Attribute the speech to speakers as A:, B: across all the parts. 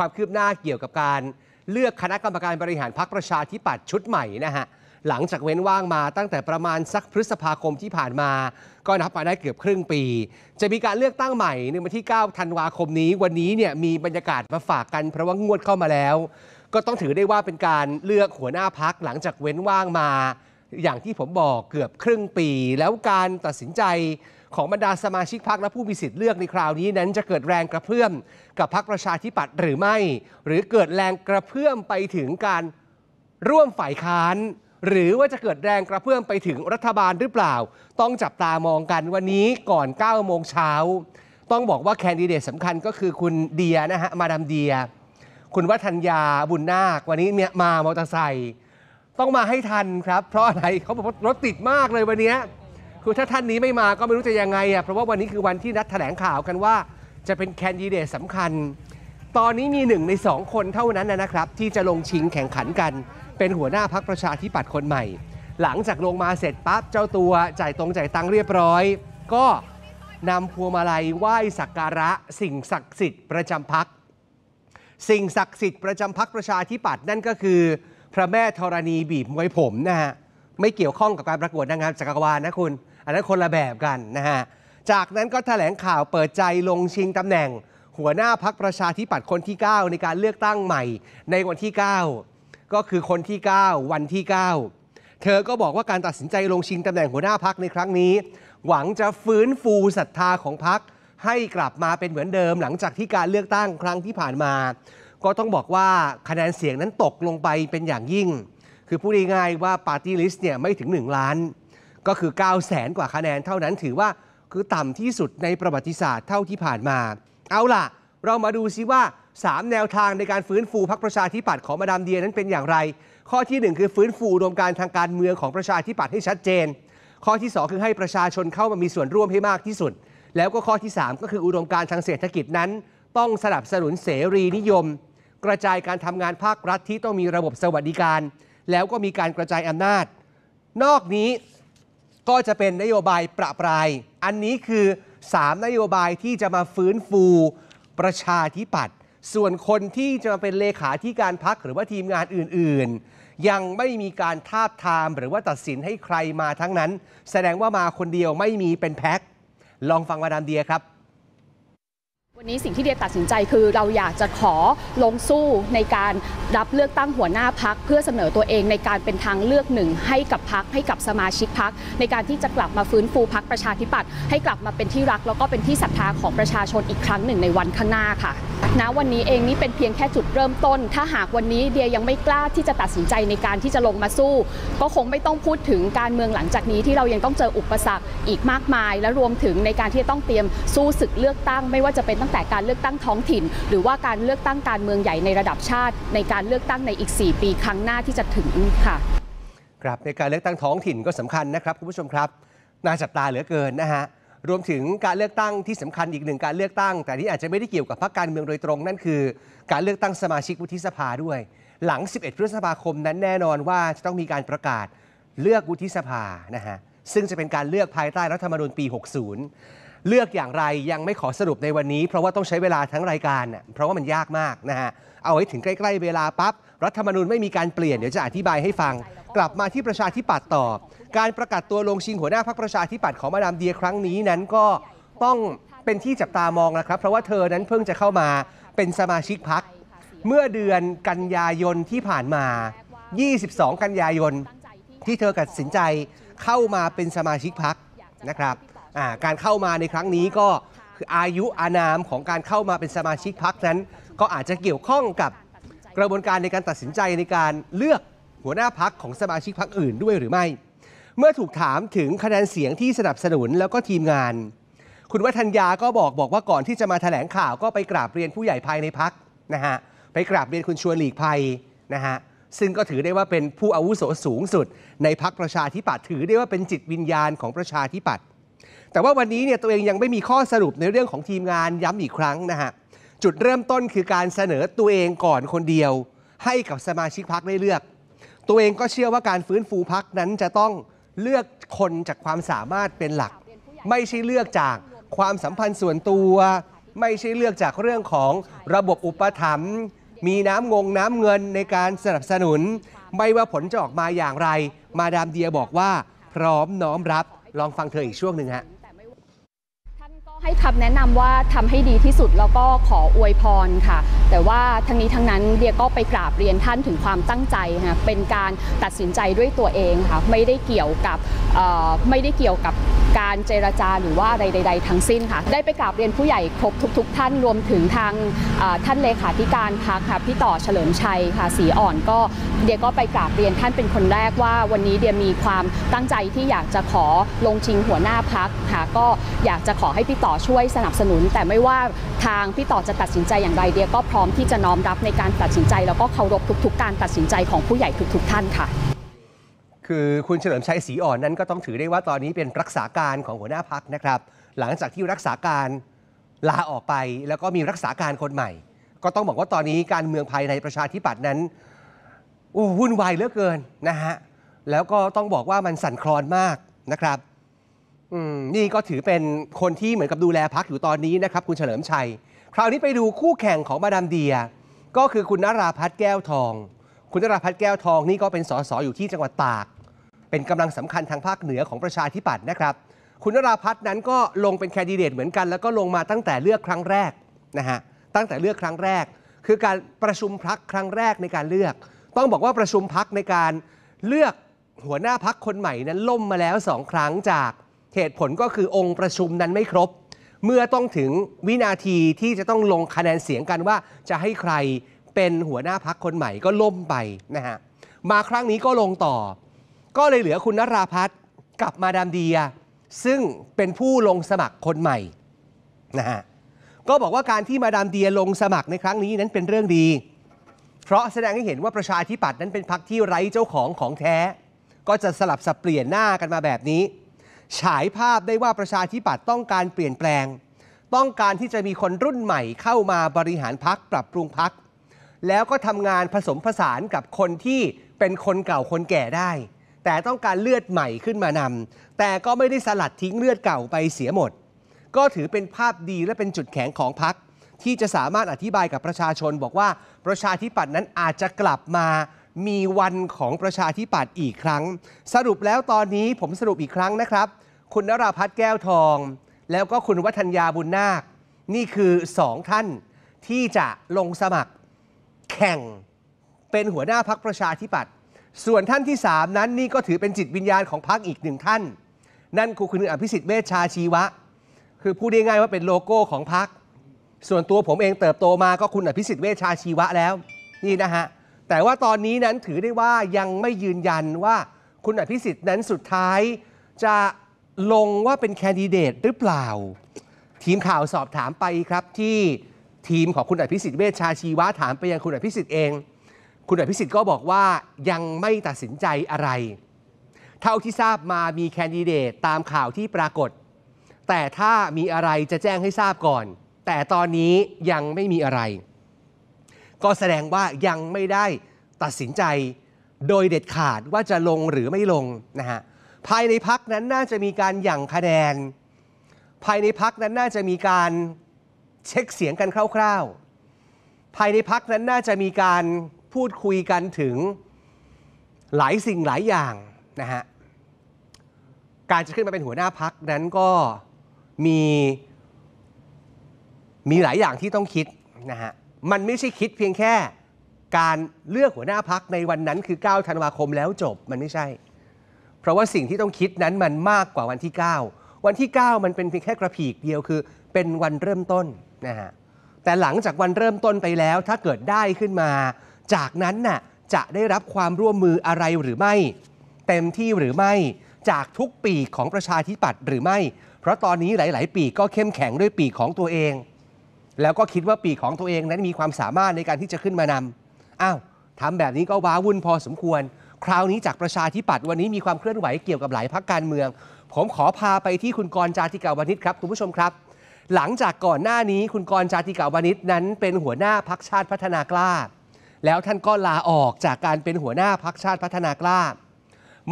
A: ความคืบหน้าเกี่ยวกับการเลือกคณะกรรมการบริหารพรรคประชาธิปัตย์ชุดใหม่นะฮะหลังจากเว้นว่างมาตั้งแต่ประมาณสักพฤษภาคมที่ผ่านมา ก็นับมาได้เกือบครึ่งปี จะมีการเลือกตั้งใหม่ในวันที่9ธันวาคมนี้ วันนี้เนี่ยมีบรรยากาศมาฝากกันเพราะว่างวดเข้ามาแล้ว ก็ต้องถือได้ว่าเป็นการเลือกหัวหน้าพักหลังจากเว้นว่างมา อย่างที่ผมบอกเกือบครึ่งปีแล้วการตัดสินใจของบรรดาสมาชิกพักและผู้มีสิทธิ์เลือกในคราวนี้นั้นจะเกิดแรงกระเพื่อมกับพักประชาธิปัตย์หรือไม่ หรือเกิดแรงกระเพื่อมไปถึงการร่วมฝ่ายค้าน หรือว่าจะเกิดแรงกระเพื่อมไปถึงรัฐบาลหรือเปล่า ต้องจับตามองกันวันนี้ก่อน 9 โมงเช้าต้องบอกว่าแคนดิเดตสำคัญก็คือคุณเดียนะฮะมาดามเดีย คุณวัฒนยาบุญนาควันนี้เนี่ยมามอเตอร์ไซค์ต้องมาให้ทันครับ เพราะอะไรเขาบอกว่ารถติดมากเลยวันนี้คือถ้าท่านนี้ไม่มาก็ไม่รู้จะยังไงอ่ะ เพราะว่าวันนี้คือวันที่นัดแถลงข่าวกันว่า จะเป็นแคนดิเดตสำคัญ ตอนนี้มีหนึ่งในสองคนเท่านั้นนะครับ ที่จะลงชิงแข่งขันกัน เป็นหัวหน้าพักประชาธิปัตย์คนใหม่ หลังจากลงมาเสร็จปั๊บเจ้าตัวจ่ายตรงจ่ายตังเรียบร้อย ก็นำพวงมาลัยไหว้สักการะสิ่งศักดิ์สิทธิ์ประจำพัก สิ่งศักดิ์สิทธิ์ประจำพักประชาธิปัตย์นั่นก็คือพระแม่ธรณีบีบมวยผมนะฮะไม่เกี่ยวข้องกับการประกวดนางงามจักรวาลนะคุณ อันนั้นคนละแบบกัน นะฮะ จากนั้นก็แถลงข่าวเปิดใจลงชิงตำแหน่ง หัวหน้าพักประชาธิปัตย์คนที่ 9 ในการเลือกตั้งใหม่ในวันที่ 9 ก็คือคนที่ 9 วันที่ 9 เธอก็บอกว่าการตัดสินใจลงชิงตำแหน่งหัวหน้าพักในครั้งนี้ หวังจะฟื้นฟูศรัทธาของพักให้กลับมาเป็นเหมือนเดิมหลังจากที่การเลือกตั้งครั้งที่ผ่านมา ก็ต้องบอกว่าคะแนนเสียงนั้นตกลงไปเป็นอย่างยิ่งคือพูดง่ายๆว่าปาร์ตี้ลิสต์เนี่ยไม่ถึง 1 ล้าน ก็คือ 9 0 0แสนกว่าคะแนนเท่านั้นถือว่าคือต่ำที่สุดในประวัติศาสตร์เท่าที่ผ่านมา เอาล่ะ เรามาดูซิว่า 3 แนวทางในการฟื้นฟูพรรคประชาธิปัตย์ของมาดามเดียนั้นเป็นอย่างไร ข้อที่ 1 คือฟื้นฟูรวมการทางการเมืองของประชาธิปัตย์ให้ชัดเจน ข้อที่ 2 คือให้ประชาชนเข้ามามีส่วนร่วมให้มากที่สุด แล้วก็ข้อที่ 3 ก็คืออุดมการทางเศรษฐกิจนั้น ต้องสนับสนุนเสรีนิยม กระจายการทำงานภาครัฐที่ต้องมีระบบสวัสดิการแล้วก็มีการกระจายอำนาจ นอกนี้ก็จะเป็นนโยบายประปราย อันนี้คือ 3 นโยบายที่จะมาฟื้นฟู ประชาธิปัตย์ ส่วนคนที่จะมาเป็นเลขาธิการพักหรือว่าทีมงานอื่น ๆ ยังไม่มีการทาบทามหรือว่าตัดสินให้ใครมาทั้งนั้น แสดงว่ามาคนเดียวไม่มีเป็นแพ็คลองฟังมาดามเดียครับ
B: วันนี้สิ่งที่เดียตัดสินใจคือเราอยากจะขอลงสู้ในการรับเลือกตั้งหัวหน้าพักเพื่อเสนอตัวเองในการเป็นทางเลือกหนึ่งให้กับพักให้กับสมาชิกพักในการที่จะกลับมาฟื้นฟูพักประชาธิปัตย์ให้กลับมาเป็นที่รักแล้วก็เป็นที่ศรัทธาของประชาชนอีกครั้งหนึ่งในวันข้างหน้าค่ะณวันนี้เองนี่เป็นเพียงแค่จุดเริ่มต้น ถ้าหากวันนี้เดียยังไม่กล้าที่จะตัดสินใจในการที่จะลงมาสู้ ก็คงไม่ต้องพูดถึงการเมืองหลังจากนี้ ที่เรายังต้องเจออุปสรรคอีกมากมาย และรวมถึงในการที่จะต้องเตรียมสู้ศึกเลือกตั้ง ไม่ว่าจะเป็นตั้งแต่การเลือกตั้งท้องถิ่น หรือว่าการเลือกตั้งการเมืองใหญ่ในระดับชาติ ในการเลือกตั้งในอีก 4 ปีครั้งหน้าที่จะถึงค่ะ
A: ครับในการเลือกตั้งท้องถิ่นก็สำคัญนะครับคุณผู้ชมครับน่าจับตาเหลือเกินนะฮะรวมถึงการเลือกตั้งที่สำคัญอีกหนึ่งการเลือกตั้ง แต่ที่อาจจะไม่ได้เกี่ยวกับพรรคการเมืองโดยตรงนั่นคือ การเลือกตั้งสมาชิกวุฒิสภาด้วย หลัง 11 พฤษภาคมนั้นแน่นอนว่าจะต้องมีการประกาศเลือกวุฒิสภานะฮะซึ่งจะเป็นการเลือกภายใต้รัฐธรรมนูญปี 60 เลือกอย่างไรยังไม่ขอสรุปในวันนี้ เพราะว่าต้องใช้เวลาทั้งรายการเพราะว่ามันยากมากนะฮะเอาไว้ถึงใกล้ๆ เวลาปั๊บรัฐธรรมนูญไม่มีการเปลี่ยนเดี๋ยวจะอธิบายให้ฟังกลับมาที่ประชาธิปัตย์ต่อ การประกาศตัวลงชิงหัวหน้าพรรคประชาธิปัตย์ของมาดามเดียครั้งนี้นั้นก็ต้องเป็นที่จับตามองนะครับ เพราะว่าเธอนั้นเพิ่งจะเข้ามาเป็นสมาชิกพรรคเมื่อเดือนกันยายนที่ผ่านมา 22 กันยายน ที่เธอตัดสินใจเข้ามาเป็นสมาชิกพรรคนะครับการเข้ามาในครั้งนี้ก็คืออายุอานามของการเข้ามาเป็นสมาชิกพรรคนั้น ก็อาจจะเกี่ยวข้องกับกระบวนการในการตัดสินใจในการเลือกหัวหน้าพักของสมาชิกพักอื่นด้วยหรือไม่ เมื่อถูกถามถึงคะแนนเสียงที่สนับสนุนแล้วก็ทีมงาน คุณวัฒนยา ก็บอกบอกว่าก่อนที่จะมาถแถลงข่าวก็ไปกราบเรียนผู้ใหญ่ภายในพักนะฮะ ไปกราบเรียนคุณชวนหลีกภัยนะฮะ ซึ่งก็ถือได้ว่าเป็นผู้อาวุโสสูงสุด ในพักประชาธิปัตย์ถือได้ว่าเป็นจิตวิญญาณของประชาธิปัตย์ แต่ว่าวันนี้เนี่ยตัวเองยังไม่มีข้อสรุปในเรื่องของทีมงานย้ำอีกครั้งนะฮะ จุดเริ่มต้นคือการเสนอตัวเองก่อนคนเดียว ให้กับสมาชิกพักได้เลือกตัวเองก็เชื่อว่าการฟื้นฟูพักนั้นจะต้องเลือกคนจากความสามารถเป็นหลัก ไม่ใช่เลือกจากความสัมพันธ์ส่วนตัว ไม่ใช่เลือกจากเรื่องของระบบอุปถัมมีน้ำงงน้ำเงินในการสนับสนุน ไม่ว่าผลจะออกมาอย่างไร มาดามเดียบอกว่าพร้อมน้อมรับลองฟังเธออีกช่วงหนึ่งฮะ
B: ให้คำแนะนำว่าทำให้ดีที่สุดแล้วก็ขออวยพรค่ะแต่ว่าทั้งนี้ทั้งนั้นเดียก็ไปกราบเรียนท่านถึงความตั้งใจค่ะเป็นการตัดสินใจด้วยตัวเองค่ะไม่ได้เกี่ยวกับไม่ได้เกี่ยวกับการเจรจาหรือว่าใดๆทั้งสิ้นค่ะได้ไปกราบเรียนผู้ใหญ่ครบทุก ๆ ท่านรวมถึงทางท่านเลขาธิการพักค่ะพี่ต่อเฉลิมชัยค่ะสีอ่อนก็เดียก็ไปกราบเรียนท่านเป็นคนแรกว่า วันนี้เดียมีความตั้งใจที่อยากจะขอลงชิงหัวหน้าพักค่ะก็อยากจะขอให้พี่ต่อช่วยสนับสนุน แต่ไม่ว่าทางพี่ต่อจะตัดสินใจอย่างไร เดียก็พร้อมร้อมที่จะน้อมรับในการตัดสินใจแล้วก็เคารพทุกๆการตัดสินใจของผู้ใหญ่ทุกๆท่านค่ะ
A: คือคุณเฉลิมชัยศรีอ่อนนั้นก็ต้องถือได้ว่าตอนนี้เป็นรักษาการของหัวหน้าพักนะครับ หลังจากที่รักษาการลาออกไป แล้วก็มีรักษาการคนใหม่ ก็ต้องบอกว่าตอนนี้การเมืองภายในประชาธิปัตย์นั้น โอ้วุ่นวายเหลือเกินนะฮะแล้วก็ต้องบอกว่ามันสั่นคลอนมากนะครับนี่ก็ถือเป็นคนที่เหมือนกับดูแลพักอยู่ตอนนี้นะครับ คุณเฉลิมชัยคราวนี้ไปดูคู่แข่งของมาดามเดีย ก็คือคุณนราพัฒน์แก้วทอง คุณนราพัฒน์แก้วทองนี่ก็เป็นสสอยู่ที่จังหวัดตาก เป็นกำลังสำคัญทางภาคเหนือของประชาธิปัตย์นะครับ คุณนราพัฒน์นั้นก็ลงเป็นแคนดิเดตเหมือนกันแล้วก็ลงมาตั้งแต่เลือกครั้งแรกนะฮะตั้งแต่เลือกครั้งแรก คือการประชุมพักครั้งแรกในการเลือก ต้องบอกว่าประชุมพักในการเลือกหัวหน้าพักคนใหม่นั้น ล่มมาแล้วสองครั้งจากเหตุผลก็คือองค์ประชุมนั้นไม่ครบเมื่อต้องถึงวินาทีที่จะต้องลงคะแนนเสียงกันว่าจะให้ใครเป็นหัวหน้าพักคนใหม่ก็ล่มไปนะฮะมาครั้งนี้ก็ลงต่อ ก็เลยเหลือคุณนราพัฒน์กับมาดามเดีย ซึ่งเป็นผู้ลงสมัครคนใหม่นะฮะก็บอกว่าการที่มาดามเดียลงสมัครในครั้งนี้นั้นเป็นเรื่องดี เพราะแสดงให้เห็นว่าประชาธิปัตย์นั้นเป็นพักที่ไร้เจ้าของของแท้ ก็จะสลับสับเปลี่ยนหน้ากันมาแบบนี้ฉายภาพได้ว่าประชาธิปัตย์ต้องการเปลี่ยนแปลง ต้องการที่จะมีคนรุ่นใหม่เข้ามาบริหารพักปรับปรุงพัก แล้วก็ทำงานผสมผสานกับคนที่เป็นคนเก่าคนแก่ได้ แต่ต้องการเลือดใหม่ขึ้นมานำแต่ก็ไม่ได้สลัดทิ้งเลือดเก่าไปเสียหมด ก็ถือเป็นภาพดีและเป็นจุดแข็งของพักที่จะสามารถอธิบายกับประชาชน บอกว่าประชาธิปัตย์นั้นอาจจะกลับมามีวันของประชาธิปัตย์อีกครั้ง สรุปแล้วตอนนี้ผมสรุปอีกครั้งนะครับ คุณนราพัฒน์แก้วทอง แล้วก็คุณวัฒนยาบุญนาคนี่คือสองท่าน ที่จะลงสมัคร แข่ง เป็นหัวหน้าพักประชาธิปัตย์ส่วนท่านที่ 3 นั้นนี่ก็ถือเป็นจิตวิญญาณของพักอีกหนึ่งท่าน นั่นคือคุณอภิสิทธิ์เวชชาชีวะ คือพูดง่ายๆว่าเป็นโลโก้ของพักส่วนตัวผมเองเติบโตมา ก็คุณอภิสิทธิ์เวชชาชีวะแล้ว นี่นะฮะแต่ว่าตอนนี้นั้นถือได้ว่ายังไม่ยืนยันว่าคุณอภิสิทธิ์นั้นสุดท้ายจะลงว่าเป็นแคนดิเดตหรือเปล่า ทีมข่าวสอบถามไปครับ ที่ทีมของคุณอภิสิทธิ์เวชชาชีวะถามไปยังคุณอภิสิทธิ์เอง คุณอภิสิทธิ์ก็บอกว่ายังไม่ตัดสินใจอะไร เท่าที่ทราบมามีแคนดิเดตตามข่าวที่ปรากฏ แต่ถ้ามีอะไรจะแจ้งให้ทราบก่อน แต่ตอนนี้ยังไม่มีอะไรก็แสดงว่ายังไม่ได้ตัดสินใจโดยเด็ดขาดว่าจะลงหรือไม่ลงนะฮะภายในพักนั้นน่าจะมีการหยั่งคะแนนภายในพักนั้นน่าจะมีการเช็คเสียงกันคร่าว ๆ ภายในพักนั้นน่าจะมีการพูดคุยกันถึงหลายสิ่งหลายอย่างนะฮะการจะขึ้นมาเป็นหัวหน้าพักนั้นก็มีมีหลายอย่างที่ต้องคิดนะฮะมันไม่ใช่คิดเพียงแค่การเลือกหัวหน้าพักในวันนั้นคือ 9 ธันวาคมแล้วจบมันไม่ใช่ เพราะว่าสิ่งที่ต้องคิดนั้นมันมากกว่าวันที่ 9 วันที่ 9 มันเป็นเพียงแค่กระผีกเดียวคือเป็นวันเริ่มต้นนะฮะ แต่หลังจากวันเริ่มต้นไปแล้วถ้าเกิดได้ขึ้นมา จากนั้นน่ะจะได้รับความร่วมมืออะไรหรือไม่ เต็มที่หรือไม่จากทุกปีของประชาธิปัตย์หรือไม่ เพราะตอนนี้หลาย ๆ ปีก็เข้มแข็งด้วยปีของตัวเองแล้วก็คิดว่าปีของตัวเองนั้นมีความสามารถในการที่จะขึ้นมานำอ้าวทำแบบนี้ก็ว้าวุ่นพอสมควร คราวนี้จากประชาธิปัตย์วันนี้มีความเคลื่อนไหวเกี่ยวกับหลายพักการเมือง ผมขอพาไปที่คุณกรจาติกาวนิชครับคุณผู้ชมครับ หลังจากก่อนหน้านี้คุณกรจาติกาวนิชนั้นเป็นหัวหน้าพักชาติพัฒนากล้า แล้วท่านก็ลาออกจากการเป็นหัวหน้าพักชาติพัฒนากล้า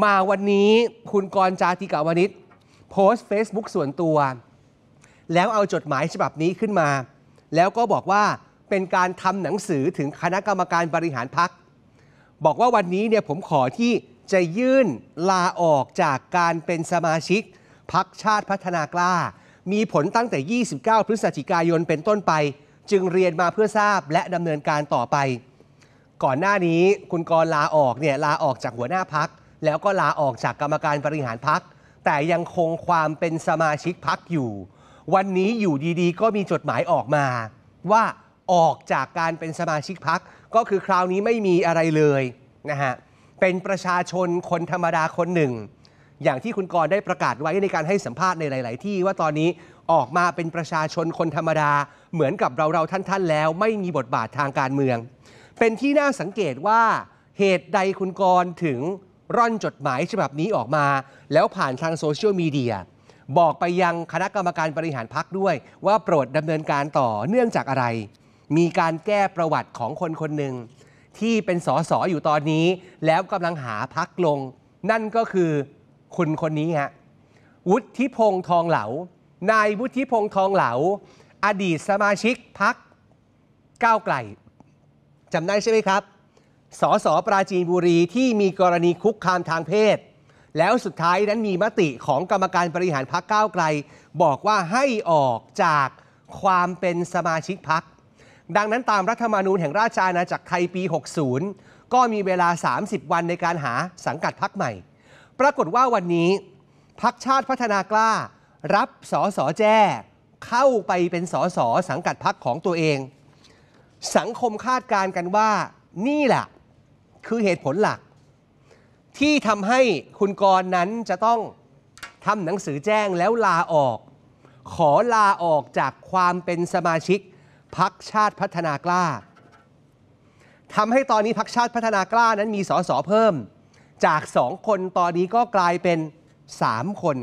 A: มาวันนี้คุณกรจาติกาวนิชโพสต์ Facebook ส่วนตัว แล้วเอาจดหมายฉบับนี้ขึ้นมาแล้วก็บอกว่าเป็นการทำหนังสือถึงคณะกรรมการบริหารพักบอกว่าวันนี้เนี่ยผมขอที่จะยื่นลาออกจากการเป็นสมาชิกพักชาติพัฒนากล้า มีผลตั้งแต่ 29 พฤศจิกายนเป็นต้นไป จึงเรียนมาเพื่อทราบและดำเนินการต่อไป ก่อนหน้านี้คุณกรลาออกเนี่ยลาออกจากหัวหน้าพักแล้วก็ลาออกจากกรรมการบริหารพักแต่ยังคงความเป็นสมาชิกพักอยู่วันนี้อยู่ดีๆ ก็มีจดหมายออกมา ว่าออกจากการเป็นสมาชิกพักก็คือคราวนี้ไม่มีอะไรเลยนะฮะเป็นประชาชนคนธรรมดาคนหนึ่ง อย่างที่คุณกรได้ประกาศไว้ในการให้สัมภาษณ์ในหลายๆ ที่ว่าตอนนี้ออกมาเป็นประชาชนคนธรรมดาเหมือนกับเราๆท่านๆแล้ว ไม่มีบทบาททางการเมือง เป็นที่น่าสังเกตว่าเหตุใดคุณกรถึงร่อนจดหมายฉบับนี้ออกมา แล้วผ่านทางโซเชียลมีเดียบอกไปยังคณะกรรมการบริหารพักด้วย ว่าโปรดดำเนินการต่อเนื่องจากอะไร มีการแก้ประวัติของคนคนหนึ่งที่เป็นสสออยู่ตอนนี้ แล้วกำลังหาพักลง นั่นก็คือ คุณคนนี้ฮะวุฒิพงษ์ทองเหลา นายวุฒิพงษ์ทองเหลาอดีตสมาชิกพักก้าวไกลจำได้ใช่ไหมครับสสปราจีนบุรีที่มีกรณีคุกคามทางเพศแล้วสุดท้ายนั้นมีมติของกรรมการบริหารพักก้าวไกล บอกว่าให้ออกจากความเป็นสมาชิกพัก ดังนั้นตามรัฐธรรมนูญแห่งราชอาณาจักรไทยปี 60 ก็มีเวลา 30 วันในการหาสังกัดพักใหม่ ปรากฏว่าวันนี้ พักชาติพัฒนากล้ารับสอสอแจ้เข้าไปเป็นสอสอสังกัดพักของตัวเอง สังคมคาดการกันว่านี่แหละคือเหตุผลหลักที่ทำให้คุณกรนั้นจะต้องทำหนังสือแจ้งแล้วลาออก ขอลาออกจากความเป็นสมาชิกพักชาติพัฒนากล้าทำให้ตอนนี้พักชาติพัฒนากล้านั้นมีสอสอเพิ่ม จากสองคนตอนนี้ก็กลายเป็นสามคน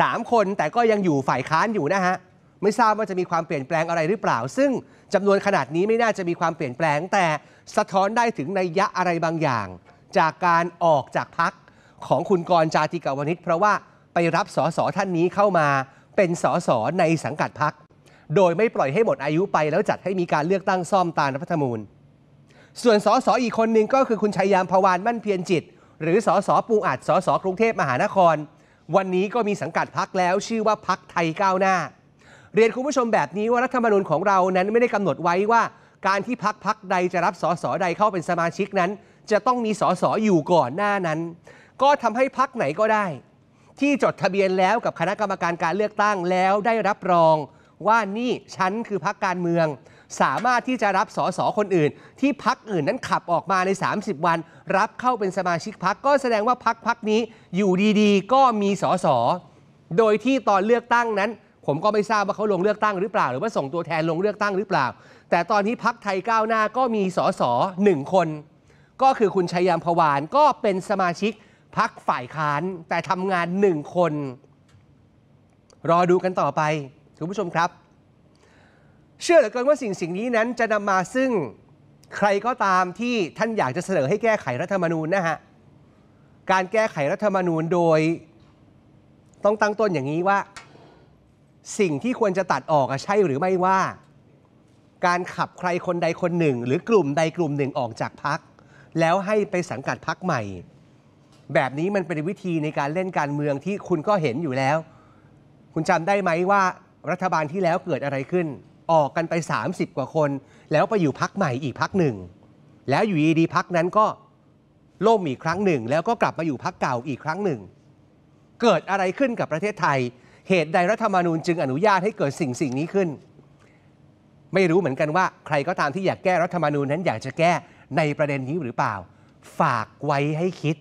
A: สามคนแต่ก็ยังอยู่ฝ่ายค้านอยู่นะฮะไม่ทราบว่าจะมีความเปลี่ยนแปลงอะไรหรือเปล่า ซึ่งจำนวนขนาดนี้ไม่น่าจะมีความเปลี่ยนแปลงแต่สะท้อนได้ถึงนัยยะอะไรบางอย่างจากการออกจากพักของคุณกรจาติกาวนิชเพราะว่า ไปรับสสท่านนี้เข้ามาเป็นสสในสังกัดพัก โดยไม่ปล่อยให้หมดอายุไปแล้วจัดให้มีการเลือกตั้งซ่อมตามรัฐธรรมนูญส่วนสสอีกคนหนึ่งก็คือคุณชัยยามพวานมั่นเพียรจิต หรือสสปูอัดสสกรุงเทพมหานคร วันนี้ก็มีสังกัดพักแล้วชื่อว่าพักไทยก้าวหน้าเรียนคุณผู้ชมแบบนี้ว่ารัฐธรรมนูญของเรานั้นไม่ได้กำหนดไว้ว่าการที่พักพักใดจะรับสสใดเข้าเป็นสมาชิกนั้นจะต้องมีสสอยู่ก่อนหน้านั้น ก็ทำให้พักไหนก็ได้ ที่จดทะเบียนแล้วกับคณะกรรมการการเลือกตั้งแล้วได้รับรอง ว่านี่ฉันคือพักการเมือง สามารถที่จะรับสสคนอื่น ที่พักอื่นนั้นขับออกมาใน 30 วัน รับเข้าเป็นสมาชิกพักก็แสดงว่าพักพักนี้อยู่ดีๆ ก็มีสสโดยที่ตอนเลือกตั้งนั้น ผมก็ไม่ทราบว่าเขาลงเลือกตั้งหรือเปล่า หรือว่าส่งตัวแทนลงเลือกตั้งหรือเปล่า แต่ตอนนี้พักไทยก้าวหน้าก็มีสสหนึ่งคนก็คือคุณชัยยามพวานก็เป็นสมาชิกพักฝ่ายค้านแต่ทำงานหนึ่งคน รอดูกันต่อไปคุณผู้ชมครับ เชื่อเหลือเกินว่าสิ่งสิ่งนี้นั้นจะนำมาซึ่งใครก็ตามที่ท่านอยากจะเสนอให้แก้ไขรัฐธรรมนูญนะฮะ การแก้ไขรัฐธรรมนูญโดย ต้องตั้งต้นอย่างนี้ว่าสิ่งที่ควรจะตัดออกใช่หรือไม่ว่า การขับใครคนใดคนหนึ่ง หรือกลุ่มใดกลุ่มหนึ่งออกจากพักแล้วให้ไปสังกัดพักใหม่ แบบนี้มันเป็นวิธีในการเล่นการเมืองที่คุณก็เห็นอยู่แล้ว คุณจำได้ไหมว่า รัฐบาลที่แล้วเกิดอะไรขึ้น ออกกันไป 30 กว่าคนแล้วไปอยู่พักใหม่อีกพักหนึ่ง แล้วอยู่ดีๆพักนั้นก็ล่มอีกครั้งหนึ่ง แล้วก็กลับมาอยู่พักเก่าอีกครั้งหนึ่ง เกิดอะไรขึ้นกับประเทศไทย เหตุใดรัฐธรรมนูญจึงอนุญาตให้เกิดสิ่งสิ่งนี้ขึ้น ไม่รู้เหมือนกันว่า ใครก็ตามที่อยากแก้รัฐธรรมนูญนั้นอยากจะแก้ในประเด็นนี้หรือเปล่า ฝากไว้ให้คิด